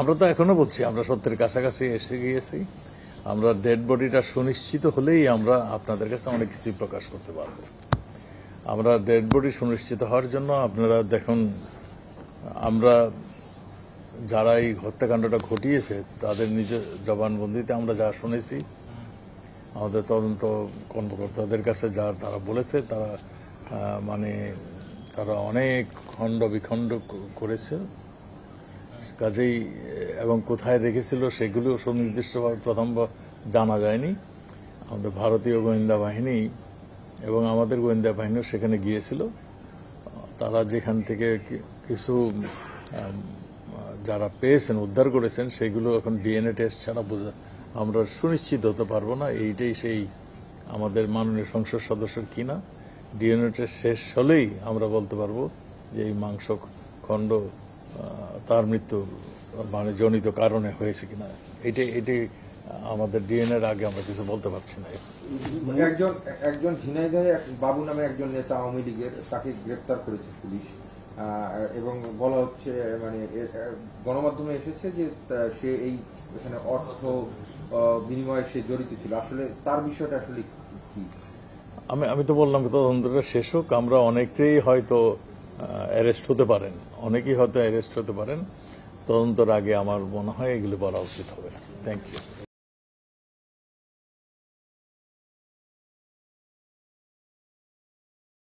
আমরা তো এখনো বলছি আমরা সত্যের কাছাকাছি এসে গিয়েছি আমরা ডেড বডিটা সুনিশ্চিত হলেই আমরা আপনাদের কাছে অনেক কিছুই প্রকাশ করতে পারব আমরা ডেড বডি সুনিশ্চিত হওয়ার জন্য আপনারা দেখুন আমরা যারা এই হত্যাকাণ্ডটা ঘটিয়েছে তাদের নিজ জবানবন্দিতে আমরা যা শুনেছি আমাদের তদন্ত কর্মকর্তাদের কাছে যা তারা বলেছে তারা মানে তারা অনেক খণ্ড বিখণ্ড করেছে কাজেই এবং কোথায় রেখেছিল সেগুলিও সুনির্দিষ্টভাবে প্রথম জানা যায়নি আমাদের ভারতীয় গোয়েন্দা বাহিনী এবং আমাদের গোয়েন্দা বাহিনীও সেখানে গিয়েছিল তারা যেখান থেকে কিছু যারা পেয়েছেন উদ্ধার করেছেন সেগুলো এখন ডিএনএ টেস্ট ছাড়া বোঝা আমরা সুনিশ্চিত হতে পারবো না এইটাই সেই আমাদের মাননীয় সংসদ সদস্যের কিনা ডিএনএ টেস্ট শেষ হলেই আমরা বলতে পারবো যে এই মাংস খণ্ড তার মৃত্যু মানে জনিত কারণে হয়েছে কিনা এটি এটি আমাদের ডিএনএর আগে আমরা কিছু বলতে পারছি না মানে একজন একজন ঝিনাইদহে বাবু নামে একজন নেতা আওয়ামী লীগের তাকে গ্রেপ্তার করেছে পুলিশ এবং বলা হচ্ছে মানে গণমাধ্যমে এসেছে যে সে এই এখানে অর্থ বিনিময়ে সে জড়িত ছিল আসলে তার বিষয়টা আসলে কি আমি আমি তো বললাম তদন্তটা শেষ হোক আমরা অনেকটাই হয়তো অ্যারেস্ট হতে পারেন অনেকেই হয়তো অ্যারেস্ট হতে পারেন তদন্তর আগে আমার মনে হয় এগুলো বলা উচিত হবে থ্যাংক ইউ